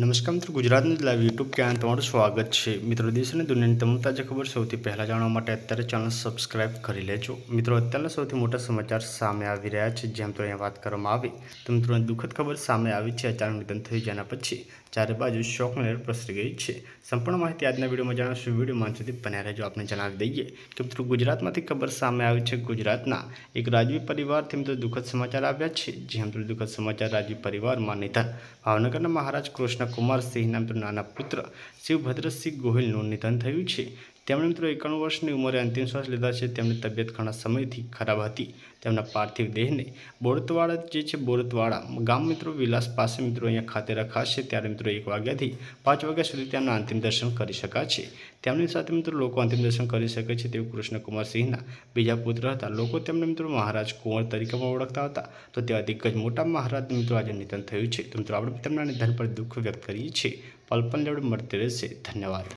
નમસ્કાર મિત્રો Gujarat news live YouTube channel તમારું સ્વાગત છે મિત્રો દેશની દુનિયાની તમામ તાજા ખબર સૌથી પહેલાં જાણવા માટે અત્યારે ચેનલ સબસ્ક્રાઇબ કરી લેજો મિત્રો અત્યારના સૌથી મોટા સમાચાર સામે આવી રહ્યા છે જેમ તો અહીંયા વાત કરવામાં આવે તો મિત્રો દુઃખદ ખબર સામે આવી છે અચાનક નિધન થઈ જેના પછી ચારે બાજુ શોકની લહેર પ્રસરી ગઈ છે સંપૂર્ણ માહિતી આજના વિડીયોમાં જણાવશું વિડીયોમાં સુધી બન્યા રહેજો આપણે જણાવી દઈએ કે મિત્રો ગુજરાતમાંથી ખબર સામે આવી છે ગુજરાતના એક રાજવી પરિવારથી મિત્રો દુઃખદ સમાચાર આવ્યા છે જેમ તો દુઃખદ સમાચાર રાજવી પરિવારમાં નિધન ભાવનગરના મહારાજ કૃષ્ણ કુમારસિંહ નામના નાના પુત્ર શિવભદ્રસિંહ ગોહિલનું નિધન થયું છે તેમણે મિત્રો એકાણું વર્ષની ઉંમરે અંતિમ શ્વાસ લીધા છે તેમની તબિયત ઘણા સમયથી ખરાબ હતી તેમના પાર્થિવ દેહને બોરતવાડા જે છે બોરતવાડા ગામ મિત્રો વિલાસ પાસે મિત્રો અહીંયા ખાતે રખાશે ત્યારે મિત્રો એક વાગ્યાથી પાંચ વાગ્યા સુધી તેમના અંતિમ દર્શન કરી શકાશે તેમની સાથે મિત્રો લોકો અંતિમ દર્શન કરી શકે છે તેવું કૃષ્ણકુમાર સિંહના બીજા પુત્ર હતા લોકો તેમને મિત્રો મહારાજ કુંવર તરીકે પણ ઓળખતા હતા તો તેવા દિગ્ગજ મોટા મહારાજ મિત્રો આજે નિધન થયું છે તો મિત્રો આપણે તેમના નિધન પર દુઃખ વ્યક્ત કરીએ છીએ પલપન લેવડ મળતી રહેશે ધન્યવાદ